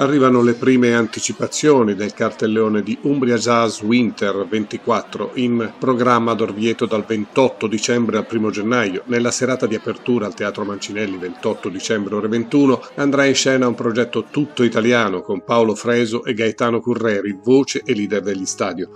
Arrivano le prime anticipazioni del cartellone di Umbria Jazz Winter 24 in programma ad Orvieto dal 28 dicembre al 1 gennaio. Nella serata di apertura al Teatro Mancinelli 28 dicembre ore 21 andrà in scena un progetto tutto italiano con Paolo Freso e Gaetano Curreri, voce e leader degli stadio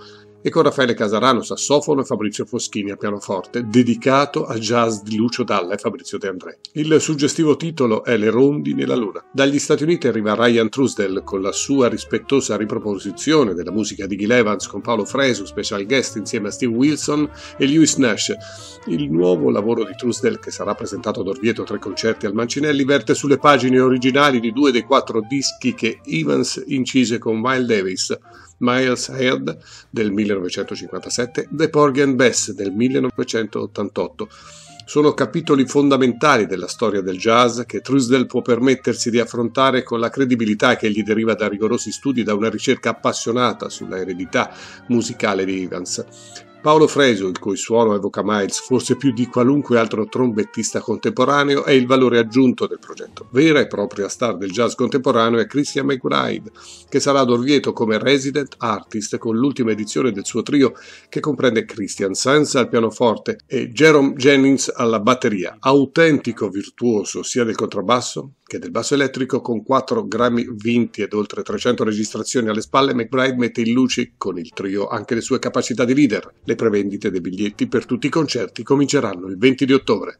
e con Raffaele Casarano sassofono e Fabrizio Foschini a pianoforte, dedicato a jazz di Lucio Dalla e Fabrizio De André. Il suggestivo titolo è Le rondi nella luna. Dagli Stati Uniti arriva Ryan Trusdell con la sua rispettosa riproposizione della musica di Gil Evans con Paolo Fresu, special guest insieme a Steve Wilson e Lewis Nash. Il nuovo lavoro di Trusdell, che sarà presentato ad Orvieto tre concerti al Mancinelli, verte sulle pagine originali di due dei quattro dischi che Evans incise con Miles Davis, Miles Head del 1990 1957, The Porgy and Bess del 1988. Sono capitoli fondamentali della storia del jazz che Truesdell può permettersi di affrontare con la credibilità che gli deriva da rigorosi studi e da una ricerca appassionata sulla eredità musicale di Evans. Paolo Fresio, il cui suono evoca Miles forse più di qualunque altro trombettista contemporaneo, è il valore aggiunto del progetto. Vera e propria star del jazz contemporaneo è Christian McBride, che sarà ad Orvieto come resident artist con l'ultima edizione del suo trio che comprende Christian Sanz al pianoforte e Jerome Jennings alla batteria, autentico virtuoso sia del contrabbasso tasche del basso elettrico con 4 grammi vinti ed oltre 300 registrazioni alle spalle, McBride mette in luce con il trio anche le sue capacità di leader. Le prevendite dei biglietti per tutti i concerti cominceranno il 20 di ottobre.